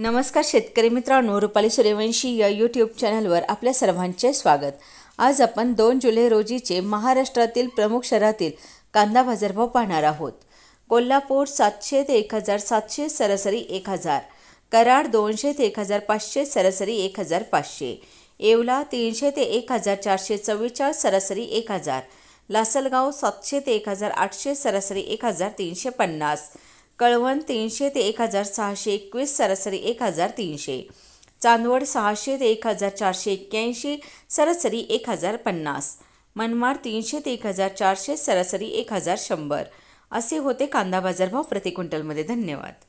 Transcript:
नमस्कार शेतकरी मित्रांनो रुपाली सूर्यवंशी या यूट्यूब चॅनलवर आपल्या सर्वांचे स्वागत आज आपण दोन जुलै रोजीचे महाराष्ट्रातील प्रमुख शहरातील कांदा बाजारभाव पाहणार आहोत कोल्हापूर सातशे ते एक हजार सातशे सरासरी एक हजार कराड दोनशे ते एक हजार पाचशे सरासरी एक हजार पाचशे येवला तीनशे ते एक हजार चारशे चव्वेचाळीस सरासरी एक हजार लासलगाव सातशे ते एक हजार आठशे सरासरी एक हजार तीनशे पन्नास कळवण तीनशे ते एक हजार सहाशे एकवीस सरासरी एक हजार तीनशे चांदवड सहाशे ते एक हजार चारशे एक्क्याऐंशी सरासरी एक हजार पन्नास मनमाड तीनशे ते एक हजार चारशे सरासरी एक हजार शंभर असे होते कांदा बाजारभाव प्रति क्विंटलमध्ये धन्यवाद